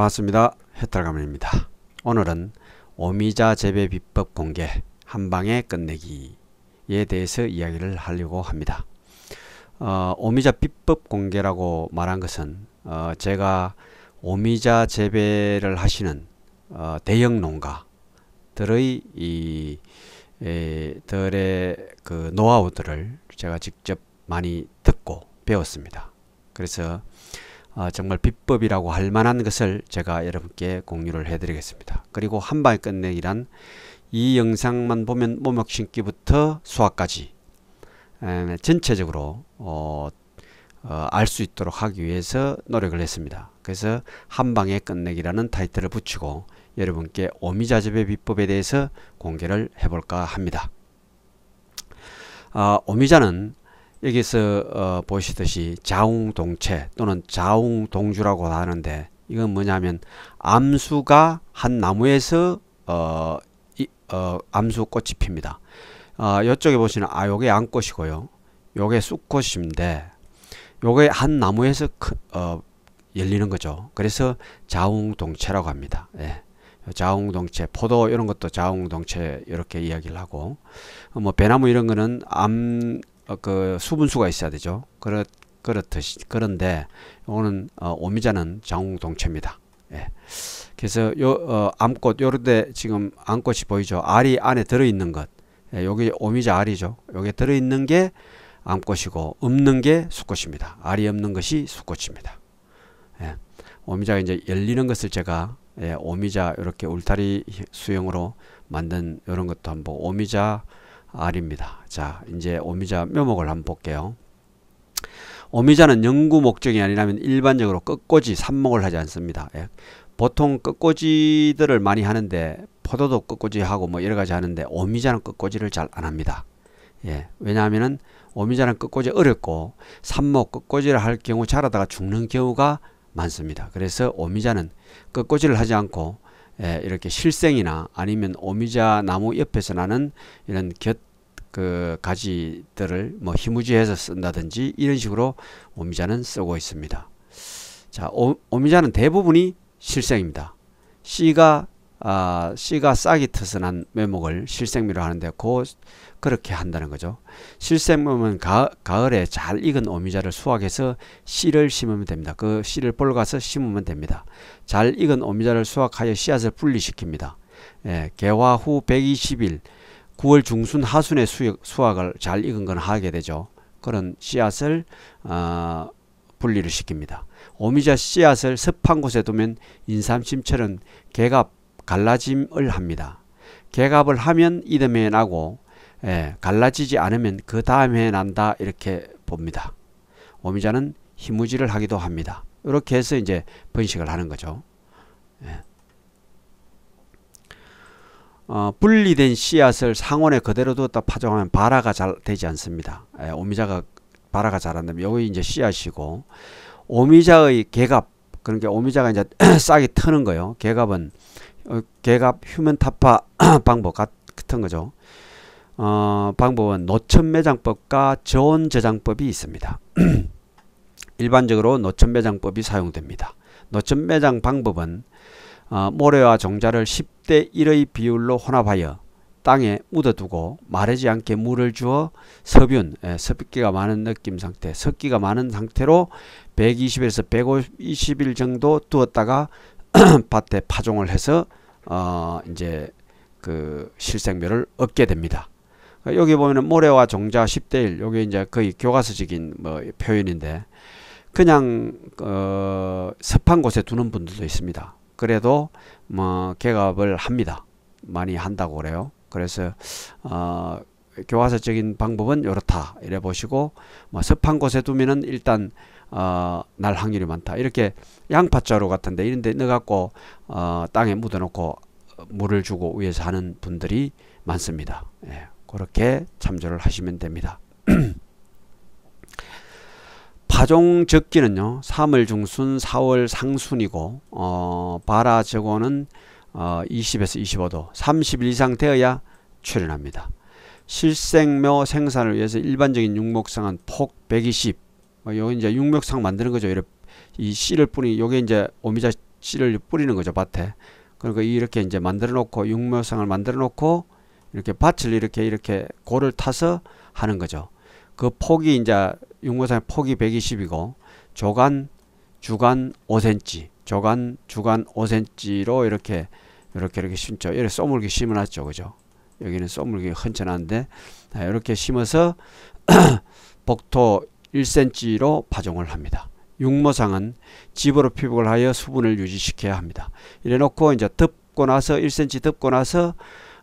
반갑습니다. 해탈가입니다 오늘은 오미자 재배 비법 공개 한방에 끝내기에 대해서 이야기를 하려고 합니다. 어, 오미자 비법 공개라고 말한 것은 어, 제가 오미자 재배를 하시는 어, 대형 농가들의 이 에, 들의 그 노하우들을 제가 직접 많이 듣고 배웠습니다. 그래서 아, 정말 비법이라고 할 만한 것을 제가 여러분께 공유를 해드리겠습니다. 그리고 한발 끝내기란 이 영상만 보면 몸막신기부터 수학까지 전체적으로 어, 어, 알수 있도록 하기 위해서 노력을 했습니다. 그래서 한방에 끝내기라는 타이틀을 붙이고 여러분께 오미자집의 비법에 대해서 공개를 해볼까 합니다. 아, 오미자는 여기서 어, 보시듯이 자웅동체 또는 자웅동주라고 하는데 이건 뭐냐면 암수가 한 나무에서 어, 이, 어, 암수 꽃이 핍니다. 어, 이쪽에 보시는 아 요게 양꽃이고요. 요게 쑥꽃인데 요게 한 나무에서 크, 어, 열리는 거죠. 그래서 자웅동체라고 합니다. 예. 자웅동체, 포도 이런 것도 자웅동체 이렇게 이야기를 하고 어, 뭐 배나무 이런 거는 암 어, 그 수분수가 있어야 되죠. 그렇 그렇듯이 그런데 이거는 어, 오미자는 정동체입니다 예. 그래서 요 어, 암꽃 요런데 지금 암꽃이 보이죠. 알이 안에 들어있는 것. 예, 여기 오미자 알이죠. 여기 들어있는 게 암꽃이고 없는 게 수꽃입니다. 알이 없는 것이 수꽃입니다. 예. 오미자가 이제 열리는 것을 제가 예, 오미자 이렇게 울타리 수형으로 만든 이런 것도 한번 오미자 R입니다. 자, 이제 오미자 묘목을 한번 볼게요. 오미자는 연구 목적이 아니라면 일반적으로 끝꽂이 삽목을 하지 않습니다. 예. 보통 끝꽂이들을 많이 하는데 포도도 끝꽂이하고 뭐 여러 가지 하는데 오미자는 끝꽂이를 잘 안 합니다. 예. 왜냐하면은 오미자는 끝꽂이 어렵고 삽목 끝꽂이를 할 경우 자라다가 죽는 경우가 많습니다. 그래서 오미자는 끝꽂이를 하지 않고 에, 예, 이렇게 실생이나 아니면 오미자 나무 옆에서 나는 이런 곁 그 가지들을 뭐 희무지해서 쓴다든지 이런 식으로 오미자는 쓰고 있습니다. 자, 오, 오미자는 대부분이 실생입니다. 씨가 아, 씨가 싹이 트선한 매목을 실생미로 하는데 고 그렇게 한다는 거죠. 실생미는 가, 가을에 잘 익은 오미자를 수확해서 씨를 심으면 됩니다. 그 씨를 볼가서 심으면 됩니다. 잘 익은 오미자를 수확하여 씨앗을 분리시킵니다. 예, 개화 후 120일 9월 중순 하순에 수역, 수확을 잘 익은 건 하게 되죠. 그런 씨앗을 어, 분리를 시킵니다. 오미자 씨앗을 습한 곳에 두면 인삼심철은 개가 갈라짐을 합니다. 개갑을 하면 이듬해 나고 예, 갈라지지 않으면 그 다음에 난다 이렇게 봅니다. 오미자는 희무지를 하기도 합니다. 이렇게 해서 이제 번식을 하는 거죠. 예. 어, 분리된 씨앗을 상온에 그대로 두었다 파종하면 발아가 잘 되지 않습니다. 예, 오미자가 발아가 잘한다면 여기 이제 씨앗이고 오미자의 개갑 그러니까 오미자가 이제 싹이 트는 거요. 개갑은 어, 개갑 휴면 타파 방법 같은 거죠. 어, 방법은 노천 매장법과 저온 저장법이 있습니다. 일반적으로 노천 매장법이 사용됩니다. 노천 매장 방법은 어, 모래와 종자를 10대 1의 비율로 혼합하여 땅에 묻어두고 마르지 않게 물을 주어 섭윤, 에, 예, 습기가 많은 느낌 상태, 습기가 많은 상태로 120에서 150일 정도 두었다가 밭에 파종을 해서 어, 이제 그 실생멸을 얻게 됩니다. 여기 보면은 모래와 종자 10대1 요게 이제 거의 교과서적인 뭐 표현인데 그냥 어, 습한 곳에 두는 분들도 있습니다. 그래도 뭐 개갑을 합니다. 많이 한다고 그래요. 그래서 어, 교과서적인 방법은 이렇다 이래 보시고 뭐 습한 곳에 두면은 일단 어, 날 확률이 많다. 이렇게 양파자루 같은데 이런 데 넣어갖고 어, 땅에 묻어놓고 물을 주고 위에서 하는 분들이 많습니다. 예, 그렇게 참조를 하시면 됩니다. 파종 적기는요. 3월 중순, 4월 상순이고 어, 바라 적고는 어, 20에서 25도, 30일 이상 되어야 출현합니다. 실생묘 생산을 위해서 일반적인 육목상은 폭 120, 뭐 여기 이제 육묘상 만드는 거죠. 이렇게 이 씨를 뿌리 요게 이제 오미자 씨를 뿌리는 거죠 밭에. 그리고 그러니까 이렇게 이제 만들어 놓고 육묘상을 만들어 놓고 이렇게 밭을 이렇게 이렇게 고를 타서 하는 거죠. 그 폭이 이제 육묘상의 폭이 120이고 조간 주간 5cm, 조간 주간 5cm로 이렇게 이렇게 이렇게 심죠. 여기 쏘물기 심어놨죠, 그죠? 여기는 쏘물기 흔천는데 아, 이렇게 심어서 복토 1cm로 파종을 합니다. 육모상은 집으로 피복을 하여 수분을 유지시켜야 합니다. 이래 놓고 이제 덮고 나서 1cm 덮고 나서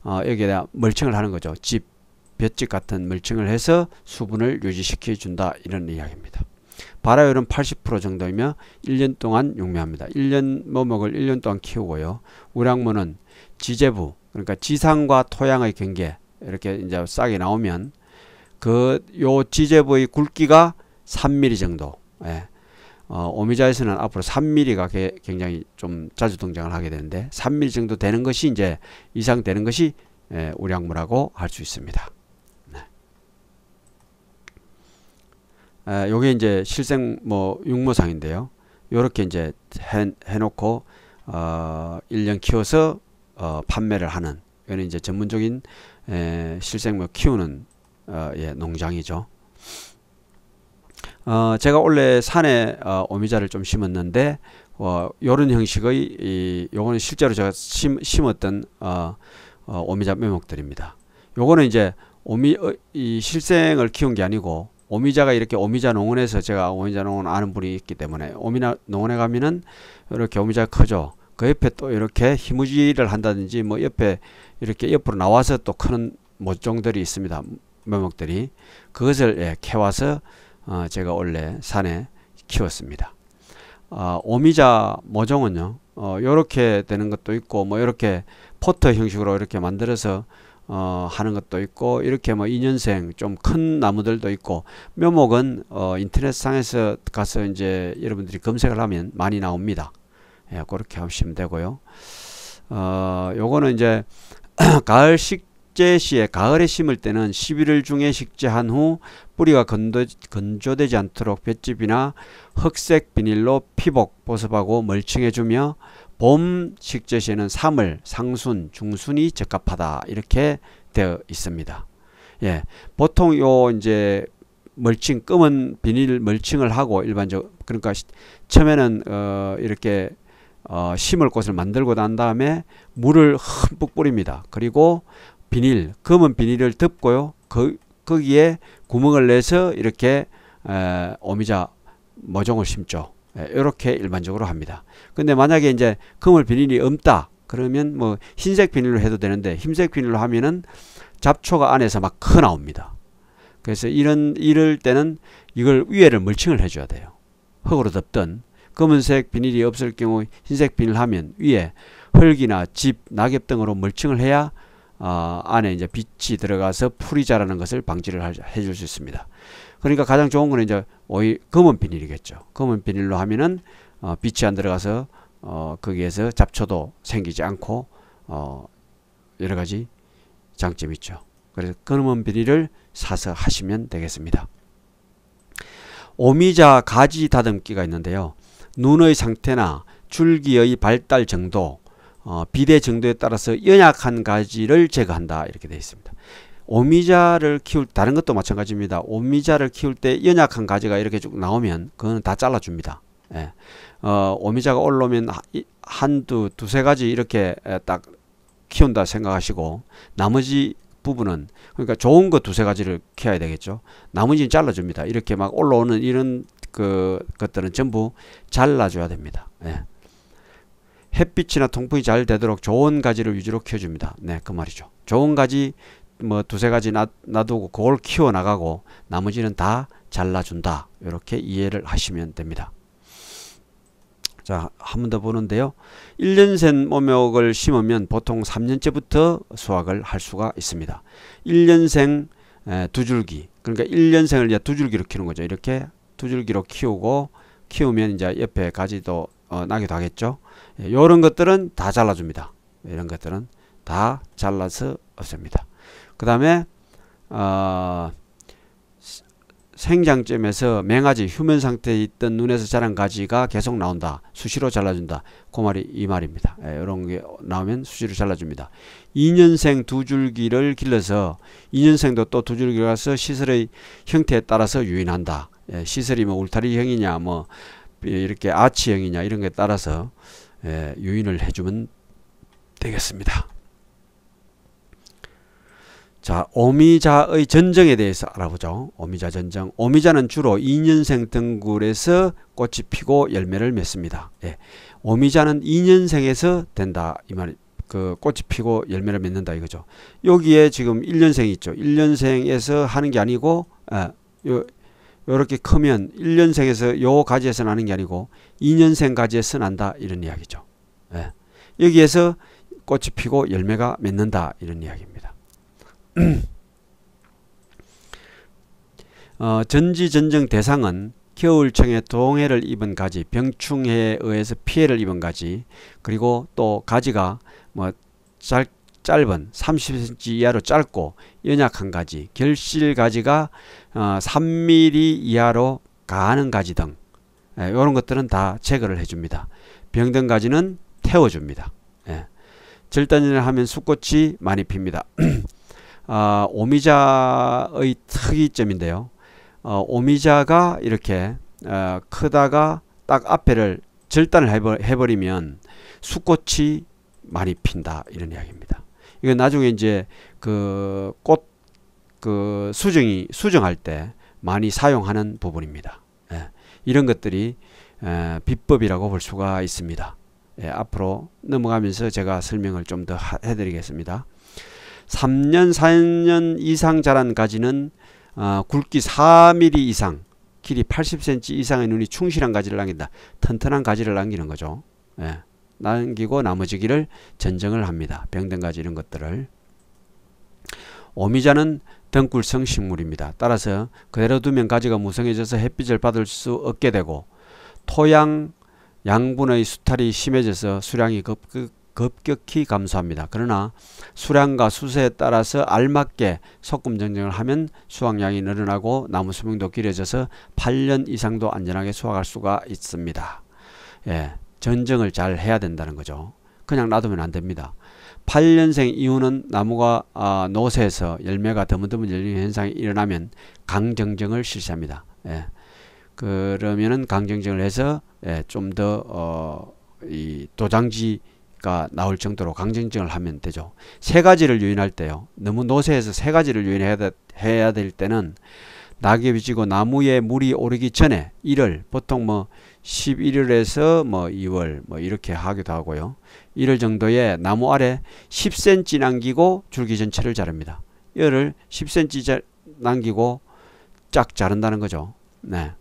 어, 여기에다 멀칭을 하는 거죠. 집 볕집 같은 멀칭을 해서 수분을 유지시켜 준다 이런 이야기입니다. 발화율은 80% 정도이며 1년 동안 육매합니다. 1년 머먹을 1년 동안 키우고요. 우량무는 지제부 그러니까 지상과 토양의 경계 이렇게 이제 싹이 나오면 그요 지제부의 굵기가 3mm 정도. 예. 어, 오미자에서는 앞으로 3mm가 게, 굉장히 좀 자주 등장을 하게 되는데 3mm 정도 되는 것이 이제 이상 되는 것이 예, 우량물하고 할 수 있습니다. 네. 아, 요게 이제 실생 뭐 육모상인데요. 요렇게 이제 해, 해놓고 어, 1년 키워서 어, 판매를 하는 이는 이제 전문적인 에, 실생물 뭐 키우는 어, 예, 농장이죠. 어, 제가 원래 산에 어, 오미자를 좀 심었는데 어, 이런 형식의 이, 요거는 실제로 제가 심, 심었던 어, 어, 오미자 면목들입니다. 요거는 이제 오미 어, 이 실생을 키운 게 아니고 오미자가 이렇게 오미자 농원에서 제가 오미자 농원 아는 분이 있기 때문에 오미자 농원에 가면은 이렇게 오미자 크죠. 그 옆에 또 이렇게 희무지를 한다든지 뭐 옆에 이렇게 옆으로 나와서 또 크는 모종들이 뭐 있습니다. 면목들이 그것을 예, 캐와서 어, 제가 원래 산에 키웠습니다. 어, 오미자 모종은요, 어, 렇게 되는 것도 있고, 뭐, 이렇게 포터 형식으로 이렇게 만들어서, 어, 하는 것도 있고, 이렇게 뭐, 2년생 좀 큰 나무들도 있고, 묘목은, 어, 인터넷상에서 가서 이제 여러분들이 검색을 하면 많이 나옵니다. 예, 그렇게 하시면 되고요. 어, 요거는 이제, 가을식 식재 시에 가을에 심을 때는 11월 중에 식재한 후 뿌리가 건조, 건조되지 않도록 볏집이나 흑색 비닐로 피복 보습하고 멀칭해주며 봄 식재 시에는 3월 상순 중순이 적합하다 이렇게 되어 있습니다. 예, 보통 요 이제 멀칭 끄은 비닐 멀칭을 하고 일반적 그러니까 처음에는 어 이렇게 어, 심을 곳을 만들고 난 다음에 물을 흠뻑 뿌립니다. 그리고 비닐, 검은 비닐을 덮고요. 그, 거기에 구멍을 내서 이렇게 에, 오미자 모종을 심죠. 이렇게 예, 일반적으로 합니다. 근데 만약에 이제 검을 비닐이 없다. 그러면 뭐 흰색 비닐로 해도 되는데 흰색 비닐로 하면은 잡초가 안에서 막 커 나옵니다. 그래서 이런 이럴 때는 이걸 위에를 물칭을 해줘야 돼요. 흙으로 덮든 검은색 비닐이 없을 경우 흰색 비닐 하면 위에 흙이나 집, 낙엽 등으로 물칭을 해야 어, 안에 이제 빛이 들어가서 풀이 자라는 것을 방지를 해줄 수 있습니다. 그러니까 가장 좋은 거는 이제 오이 검은 비닐이겠죠. 검은 비닐로 하면은 어, 빛이 안 들어가서 어, 거기에서 잡초도 생기지 않고 어, 여러 가지 장점이 있죠. 그래서 검은 비닐을 사서 하시면 되겠습니다. 오미자 가지 다듬기가 있는데요. 눈의 상태나 줄기의 발달 정도, 어, 비대 정도에 따라서 연약한 가지를 제거한다 이렇게 되어 있습니다. 오미자를 키울 다른 것도 마찬가지입니다. 오미자를 키울 때 연약한 가지가 이렇게 쭉 나오면 그거는 다 잘라줍니다. 예. 어, 오미자가 올라오면 한두 두세 가지 이렇게 딱 키운다 생각하시고 나머지 부분은 그러니까 좋은 거 두세 가지를 키워야 되겠죠. 나머지는 잘라줍니다. 이렇게 막 올라오는 이런 그 것들은 전부 잘라줘야 됩니다. 예. 햇빛이나 통풍이 잘 되도록 좋은 가지를 위주로 키워줍니다. 네, 그 말이죠. 좋은 가지 뭐 두세 가지 놔, 놔두고 그걸 키워 나가고 나머지는 다 잘라준다. 이렇게 이해를 하시면 됩니다. 자, 한 번 더 보는데요. 1년생 모목을 심으면 보통 3년째부터 수확을 할 수가 있습니다. 1년생 두 줄기, 그러니까 1년생을 이제 두 줄기로 키우는 거죠. 이렇게 두 줄기로 키우고 키우면 이제 옆에 가지도 어, 나기도 하겠죠. 이런 예, 것들은 다 잘라줍니다. 이런 것들은 다 잘라서 없습니다그 다음에 어, 생장점에서 맹아지 휴면 상태에 있던 눈에서 자란 가지가 계속 나온다. 수시로 잘라준다. 그 말이 이 말입니다. 예, 이런 게 나오면 수시로 잘라줍니다. 2년생 두 줄기를 길러서 2년생도 또 두 줄기를 가서 시설의 형태에 따라서 유인한다. 예, 시설이 뭐 울타리형이냐 뭐 예, 이렇게 아치형이냐 이런 게 따라서 예, 유인을 해주면 되겠습니다. 자, 오미자의 전쟁에 대해서 알아보죠. 오미자 전쟁. 오미자는 주로 2년생 등굴에서 꽃이 피고 열매를 맺습니다. 예. 오미자는 2년생에서 된다. 이 말, 그 꽃이 피고 열매를 맺는다 이거죠. 여기에 지금 1년생이 있죠. 1년생에서 하는 게 아니고, 예, 요, 이렇게 크면 1년생에서 요 가지에서 나는 게 아니고 2년생 가지에서 난다 이런 이야기죠. 예. 여기에서 꽃이 피고 열매가 맺는다 이런 이야기입니다. 어, 전지전쟁 대상은 겨울청에 동해를 입은 가지, 병충해에 의해서 피해를 입은 가지, 그리고 또 가지가 뭐 짧, 짧은 30cm 이하로 짧고 연약한 가지, 결실 가지가 3mm 어, 이하로 가는 가지 등 이런 예, 것들은 다 제거를 해줍니다. 병든 가지는 태워줍니다. 예. 절단을 하면 숯꽃이 많이 핍니다. 어, 오미자의 특이점인데요. 어, 오미자가 이렇게 크다가 딱 앞에를 절단을 해버, 리면 수꽃이 많이 핀다 이런 이야기입니다. 이거 나중에 이제 그 꽃 그 수정이 수정할 때 많이 사용하는 부분입니다. 예. 이런 것들이 예, 비법이라고 볼 수가 있습니다. 예, 앞으로 넘어가면서 제가 설명을 좀 더 해드리겠습니다. 3년, 4년 이상 자란 가지는 어, 굵기 4mm 이상, 길이 80cm 이상의 눈이 충실한 가지를 남긴다. 튼튼한 가지를 남기는 거죠. 예. 남기고 나머지 길을 전쟁을 합니다. 병든가지 이런 것들을. 오미자는 등굴성 식물입니다. 따라서 그대로 두면 가지가 무성해져서 햇빛을 받을 수 없게 되고 토양 양분의 수탈이 심해져서 수량이 급급, 급격히 감소합니다. 그러나 수량과 수세에 따라서 알맞게 소금 정정을 하면 수확량이 늘어나고 나무 수명도 길어져서 8년 이상도 안전하게 수확할 수가 있습니다. 예, 전정을 잘 해야 된다는 거죠. 그냥 놔두면 안 됩니다. 8년생 이후는 나무가 아, 노쇠해서 열매가 드문드문 열리는 현상이 일어나면 강정정을 실시합니다. 예. 그러면은 강정정을 해서 예, 좀더 어, 도장지가 나올 정도로 강정정을 하면 되죠. 세 가지를 유인할 때요. 너무 노쇠해서 세 가지를 유인해야 될 때는 낙엽이 지고 나무에 물이 오르기 전에 1월 보통 뭐 11월에서 뭐 2월 뭐 이렇게 하기도 하고요. 1월 정도에 나무 아래 10cm 남기고 줄기 전체를 자릅니다. 열을 10cm 자, 남기고 쫙 자른다는 거죠. 네.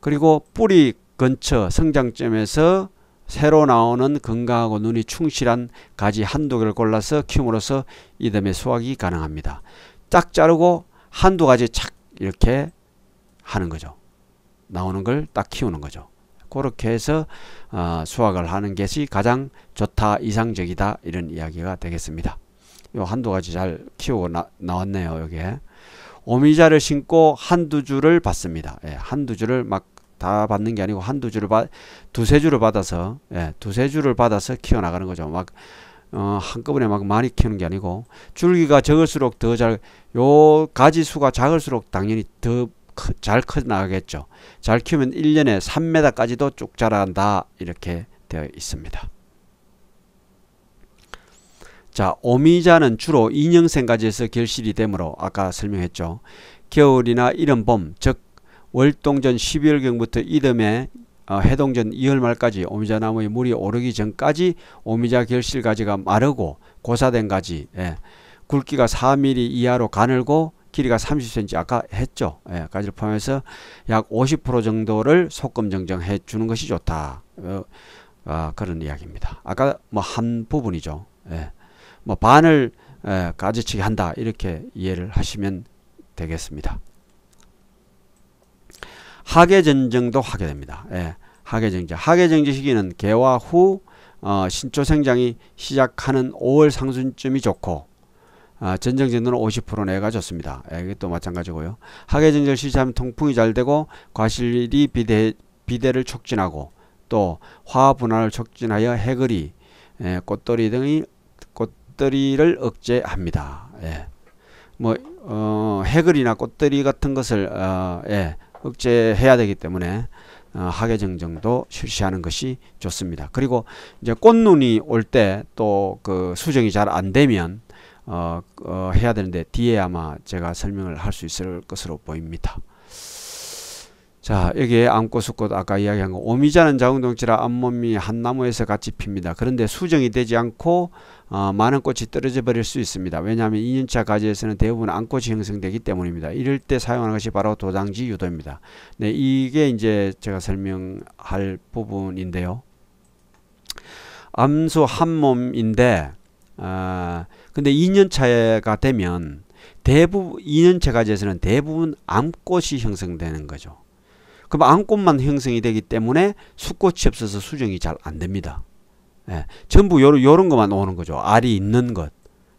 그리고 뿌리 근처 성장점에서 새로 나오는 건강하고 눈이 충실한 가지 한두 개를 골라서 키움으로써 이듬해 수확이 가능합니다. 딱 자르고 한두 가지 착 이렇게 하는 거죠. 나오는 걸 딱 키우는 거죠. 그렇게 해서 어, 수확을 하는 것이 가장 좋다 이상적이다 이런 이야기가 되겠습니다. 요 한두 가지 잘 키우고 나, 왔네요 여기에 오미자를 심고 한두 줄을 받습니다. 예, 한두 줄을 막 다 받는 게 아니고 한두 줄을 받 두세 줄을 받아서 예, 두세 줄을 받아서 키워나가는 거죠. 막 어, 한꺼번에 막 많이 키우는 게 아니고 줄기가 적을수록 더 잘 요 가지 수가 작을수록 당연히 더 잘 커나가겠죠. 잘 키우면 1년에 3m까지도 쭉 자란다 이렇게 되어 있습니다. 자 오미자는 주로 인형생 까지에서 결실이 되므로 아까 설명했죠. 겨울이나 이른 봄즉 월동전 12월경부터 이듬해 어, 해동전 2월 말까지 오미자나무의 물이 오르기 전까지 오미자 결실 가지가 마르고 고사된 가지 예. 굵기가 4mm 이하로 가늘고 길이가 30cm 아까 했죠. 예, 가지를 포함해서 약 50% 정도를 속금 정정해 주는 것이 좋다. 어, 아, 그런 이야기입니다. 아까 뭐 한 부분이죠. 예, 뭐 반을 예, 가지치기 한다 이렇게 이해를 하시면 되겠습니다. 하계 전쟁도 하게 됩니다. 예, 하계정지하계정지 시기는 개화 후 어, 신초 생장이 시작하는 5월 상순쯤이 좋고 아, 전정제도는 50% 내가 좋습니다. 예, 이것도 마찬가지고요. 하계정제를 실시하면 통풍이 잘 되고 과실이 비대, 비대를 촉진하고 또 화분화를 촉진하여 해거리, 예, 꽃돌이 등의 꽃들이를 억제합니다. 예. 뭐 어, 해글리나 꽃들이 같은 것을 어, 예, 억제해야 되기 때문에 어, 하계 정정도 실시하는 것이 좋습니다. 그리고 이제 꽃눈이 올 때 또 그 수정이 잘 안 되면 어, 어, 해야 되는데 뒤에 아마 제가 설명을 할 수 있을 것으로 보입니다. 자 여기에 암꽃수꽃 아까 이야기한 거 오미자는 자궁동치라 암몸이 한 나무에서 같이 핍니다. 그런데 수정이 되지 않고 어, 많은 꽃이 떨어져 버릴 수 있습니다. 왜냐하면 2년차 가지에서는 대부분 안꽃이 형성되기 때문입니다. 이럴 때 사용하는 것이 바로 도장지 유도입니다. 네, 이게 이제 제가 설명할 부분인데요. 암수 한 몸인데 아, 어, 근데 2년차가 되면 대부분 2년차 가지에서는 대부분 암꽃이 형성되는 거죠. 그럼 암꽃만 형성이 되기 때문에 수꽃이 없어서 수정이 잘 안됩니다. 예, 전부 요런, 요런 것만 오는 거죠. 알이 있는 것.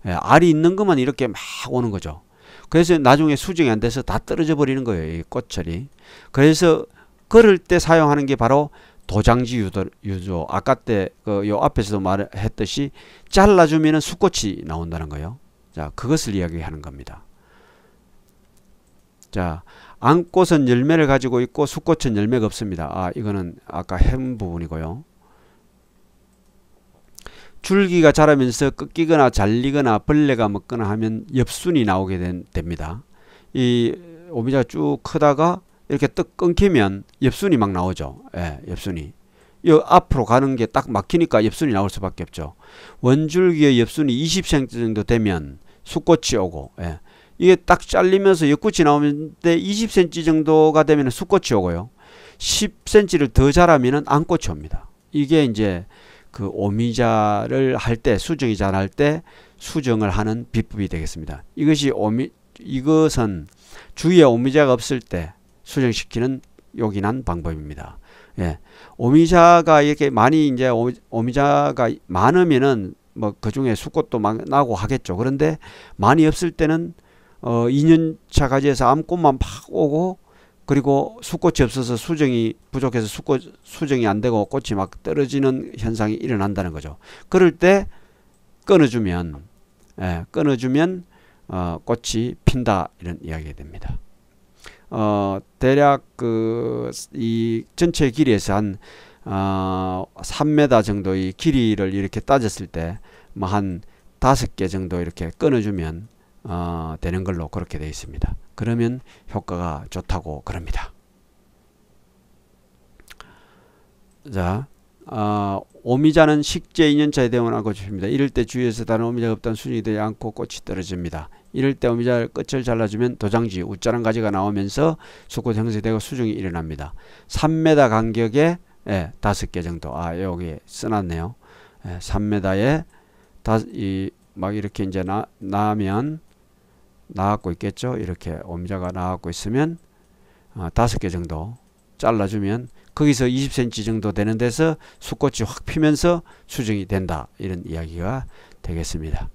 예, 알이 있는 것만 이렇게 막 오는 거죠. 그래서 나중에 수정이 안 돼서 다 떨어져 버리는 거예요. 이 꽃철이. 그래서 그럴 때 사용하는 게 바로 도장지 유도, 유조. 아까 때요 그 앞에서도 말했듯이 잘라주면 수꽃이 나온다는 거예요. 자, 그것을 이야기하는 겁니다. 자, 안꽃은 열매를 가지고 있고 수꽃은 열매가 없습니다. 아, 이거는 아까 햄 부분이고요. 줄기가 자라면서 꺾이거나 잘리거나 벌레가 먹거나 하면 엽순이 나오게 된, 됩니다. 이 오미자가 쭉 크다가 이렇게 떡 끊기면 엽순이 막 나오죠. 예, 엽순이. 요 앞으로 가는 게 딱 막히니까 엽순이 나올 수밖에 없죠. 원줄기의 엽순이 20cm 정도 되면 숫꽃이 오고 예. 이게 딱 잘리면서 옆꽃이 나오는데 20cm 정도가 되면 숫꽃이 오고요. 10cm를 더 자라면은 안꽃이 옵니다. 이게 이제 그 오미자를 할 때 수정이 잘할때 수정을 하는 비법이 되겠습니다. 이것이 오미 이것은 주위에 오미자가 없을 때 수정시키는 요긴한 방법입니다. 예. 오미자가 이렇게 많이 이제 오미자가 많으면은 뭐그 중에 수꽃도 막 나고 하겠죠. 그런데 많이 없을 때는 어 2년차 가지에서 암꽃만 팍 오고 그리고 수꽃이 없어서 수정이 부족해서 수꽃, 수정이 안 되고 꽃이 막 떨어지는 현상이 일어난다는 거죠. 그럴 때 끊어주면, 예, 끊어주면, 어, 꽃이 핀다. 이런 이야기가 됩니다. 어, 대략 그, 이 전체 길이에서 한, 어, 3m 정도의 길이를 이렇게 따졌을 때, 뭐 한5개 정도 이렇게 끊어주면, 어, 되는 걸로 그렇게 되어 있습니다. 그러면 효과가 좋다고 그럽니다. 자, 어, 오미자는 식재 2년차에 대원하고 주니다 이럴 때 주위에서 다른 오미자가 없다는 순이 되지 않고 꽃이 떨어집니다. 이럴 때 오미자 끝을 잘라주면 도장지 웃자란 가지가 나오면서 수꽃 형성되고 수중이 일어납니다. 3m 간격에 예, 5개 정도 아 여기 써놨네요. 예, 3m에 다, 이, 막 이렇게 이제 나, 나면 나왔고 있겠죠. 이렇게 오미자가 나왔고 있으면 어, 다섯 개 정도 잘라주면 거기서 20cm 정도 되는 데서 수꽃이 확 피면서 수정이 된다. 이런 이야기가 되겠습니다.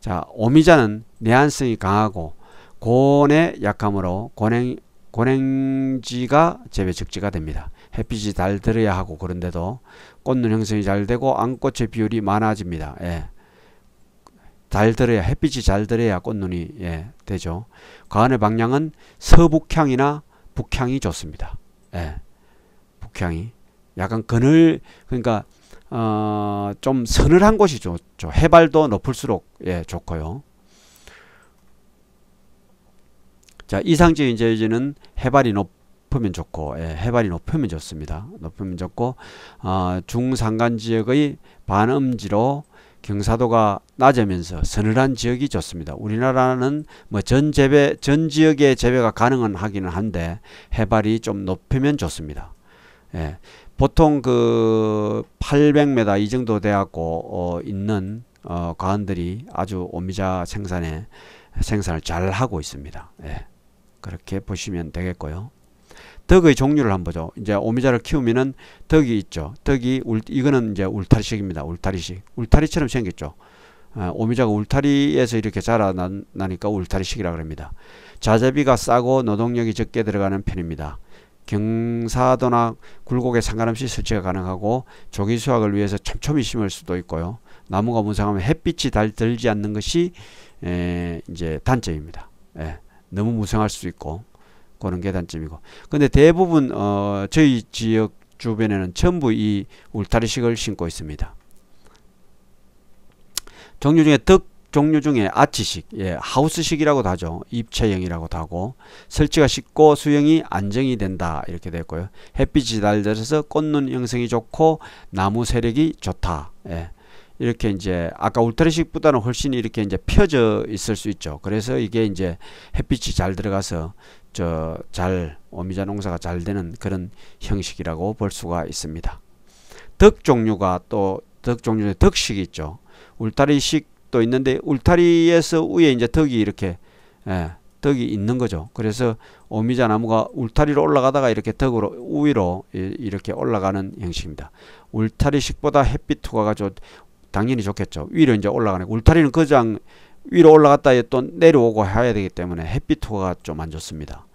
자, 오미자는 내한성이 강하고 곤의 약함으로 곤행, 곤행지가 재배 적지가 됩니다. 햇빛이 잘 들어야 하고 그런데도 꽃눈 형성이 잘 되고 안꽃의 비율이 많아집니다. 예. 잘 들어야 햇빛이 잘 들어야 꽃눈이 예, 되죠. 과안의 그 방향은 서북향이나 북향이 좋습니다. 예, 북향이 약간 그늘 그러니까 어, 좀 서늘한 곳이 좋죠. 해발도 높을수록 예, 좋고요. 자 이상지 인재지는 해발이 높으면 좋고 예, 해발이 높으면 좋습니다. 높으면 좋고 어, 중산간 지역의 반음지로 경사도가 낮으면서 서늘한 지역이 좋습니다. 우리나라는 뭐전 재배 전 지역의 재배가 가능은 하기는 한데 해발이 좀 높으면 좋습니다. 예. 보통 그 800m 이 정도 되었고 어, 있는 어, 과원들이 아주 오미자 생산에 생산을 잘 하고 있습니다. 예. 그렇게 보시면 되겠고요. 덕의 종류를 한번 보죠. 이제 오미자를 키우면은 덕이 있죠. 덕이 울, 이거는 이제 울타리식입니다. 울타리식. 울타리처럼 생겼죠. 아, 오미자가 울타리에서 이렇게 자라나니까 울타리식이라 그럽니다. 자재비가 싸고 노동력이 적게 들어가는 편입니다. 경사도나 굴곡에 상관없이 설치가 가능하고 조기 수확을 위해서 촘촘히 심을 수도 있고요. 나무가 무성하면 햇빛이 달 들지 않는 것이 에, 이제 단점입니다. 에, 예, 너무 무성할 수 있고 그런 게 단점이고. 근데 대부분 어, 저희 지역 주변에는 전부 이 울타리식을 신고 있습니다. 종류 중에 덕 종류 중에 아치식, 예, 하우스식이라고도 하죠. 입체형이라고도 하고 설치가 쉽고 수영이 안정이 된다 이렇게 됐고요. 햇빛이 달달해서 꽃눈 형성이 좋고 나무 세력이 좋다. 예. 이렇게 이제 아까 울타리식보다는 훨씬 이렇게 이제 펴져 있을 수 있죠. 그래서 이게 이제 햇빛이 잘 들어가서 저잘 오미자 농사가 잘 되는 그런 형식이라고 볼 수가 있습니다. 덕 종류가 또덕 종류의 덕식이 있죠. 울타리식도 있는데 울타리에서 위에 이제 덕이 이렇게 예, 덕이 있는 거죠. 그래서 오미자 나무가 울타리로 올라가다가 이렇게 덕으로 위로 이렇게 올라가는 형식입니다. 울타리식보다 햇빛 투과가 좋, 당연히 좋겠죠. 위로 이제 올라가는 울타리는 그장 위로 올라갔다 또 내려오고 해야 되기 때문에 햇빛 호가 좀 안 좋습니다.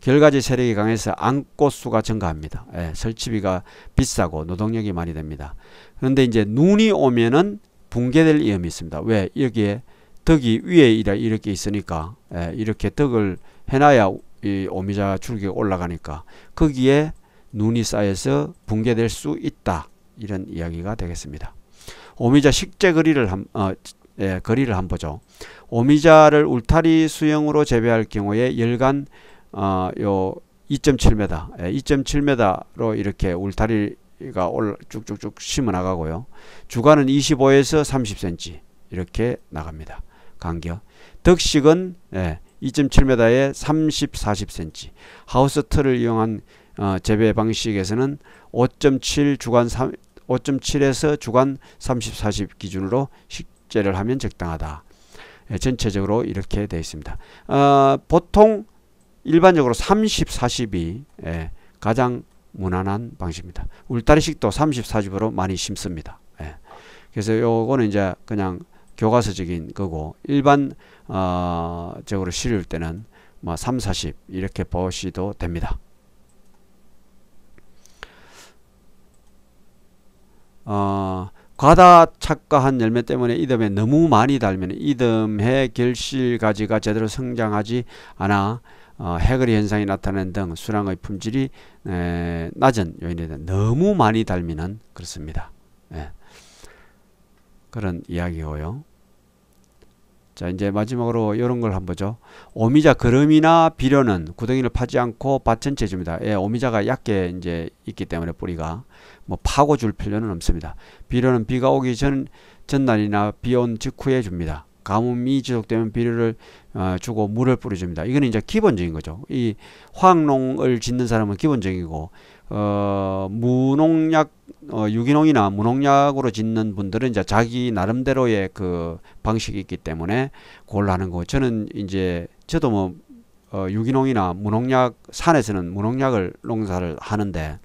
결가지 세력이 강해서 안꽃 수가 증가합니다. 예, 설치비가 비싸고 노동력이 많이 됩니다. 그런데 이제 눈이 오면은 붕괴될 위험이 있습니다. 왜 여기에 덕이 위에 이렇게 있으니까 예, 이렇게 덕을 해놔야 이 오미자 줄기가 올라가니까 거기에 눈이 쌓여서 붕괴될 수 있다 이런 이야기가 되겠습니다. 오미자 식재 거리를 한, 어, 예, 거리를 한번 보죠. 오미자를 울타리 수형으로 재배할 경우에 열간 어, 요 2.7m, 예, 2.7m로 이렇게 울타리가 올 쭉쭉쭉 심어 나가고요. 주간은 25에서 30cm 이렇게 나갑니다. 간격. 덕식은 예, 2.7m에 30, 40cm. 하우스 틀을 이용한 어, 재배 방식에서는 5.7 주간 5.7에서 주간 30, 40 기준으로 식, 축제를 하면 적당하다. 예, 전체적으로 이렇게 되어 있습니다. 어, 보통 일반적으로 30, 40이 예, 가장 무난한 방식입니다. 울타리식도 30, 40으로 많이 심습니다. 예. 그래서 요거는 이제 그냥 교과서적인 거고 일반 어, 적으로 실을 때는 뭐 3, 40 이렇게 보시도 됩니다. 어, 과다 착과한 열매 때문에 이듬해 너무 많이 달면 이듬해 결실가지가 제대로 성장하지 않아 어, 해거리 현상이 나타나는 등수량의 품질이 에, 낮은 요인에 대한 너무 많이 달면은 그렇습니다. 예. 그런 이야기고요. 자 이제 마지막으로 이런 걸 한번 보죠. 오미자 거름이나 비료는 구덩이를 파지 않고 밭 전체 줍니다. 예, 오미자가 얕게 이제 있기 때문에 뿌리가 뭐 파고 줄 필요는 없습니다. 비료는 비가 오기 전 전날이나 비온 직후에 줍니다. 가뭄이 지속되면 비료를 어, 주고 물을 뿌려줍니다. 이거는 이제 기본적인 거죠. 이 화학농을 짓는 사람은 기본적이고 어, 무농약 어, 유기농이나 무농약으로 짓는 분들은 이제 자기 나름대로의 그 방식이 있기 때문에 그걸 하는 거. 저는 이제 저도 뭐 어, 유기농이나 무농약 산에서는 무농약을 농사를 하는데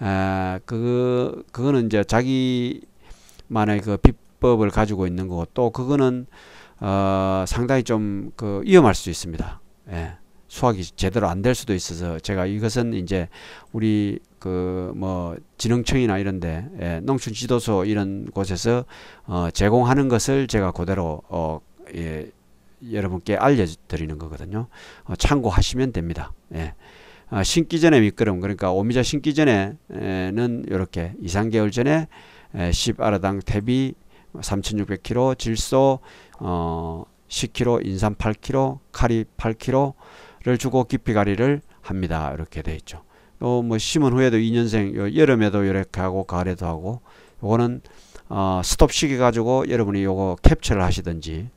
아, 그 그거는 이제 자기만의 그 비법을 가지고 있는 거고 또 그거는 어, 상당히 좀 그 위험할 수 있습니다. 예. 수학이 제대로 안 될 수도 있어서 제가 이것은 이제 우리 그 뭐 진흥청이나 이런데 예, 농촌 지도소 이런 곳에서 어, 제공하는 것을 제가 그대로 어, 예, 여러분께 알려드리는 거거든요. 어, 참고하시면 됩니다. 예. 아, 신기 전에 미끄럼 그러니까 오미자 신기 전에는 이렇게 2, 3개월 전에 10아라당 대비 3600kg 질소 어, 10kg 인삼 8kg 카리 8kg를 주고 깊이가리를 합니다. 이렇게 돼 있죠. 또 뭐 심은 후에도 2년생 여름에도 이렇게 하고 가을에도 하고 요거는 어, 스톱 시계 가지고 여러분이 요거 캡처를 하시든지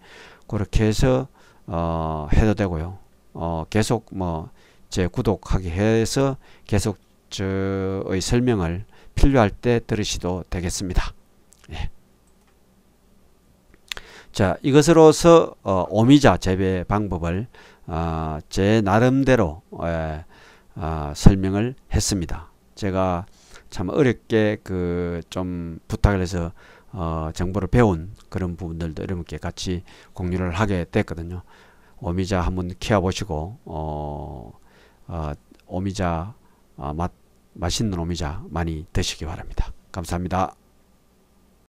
그렇게 해서 어, 해도 되고요. 어, 계속 뭐제 구독하기 해서 계속 저의 설명을 필요할 때 들으시도 되겠습니다. 예. 자 이것으로서 어, 오미자 재배 방법을 어, 제 나름대로 어, 예, 어, 설명을 했습니다. 제가 참 어렵게 그좀 부탁을 해서 어, 정보를 배운 그런 부분들도 여러분께 같이 공유를 하게 됐거든요. 오미자 한번 키워보시고 어, 어, 오미자 어, 맛, 맛있는 오미자 많이 드시기 바랍니다. 감사합니다.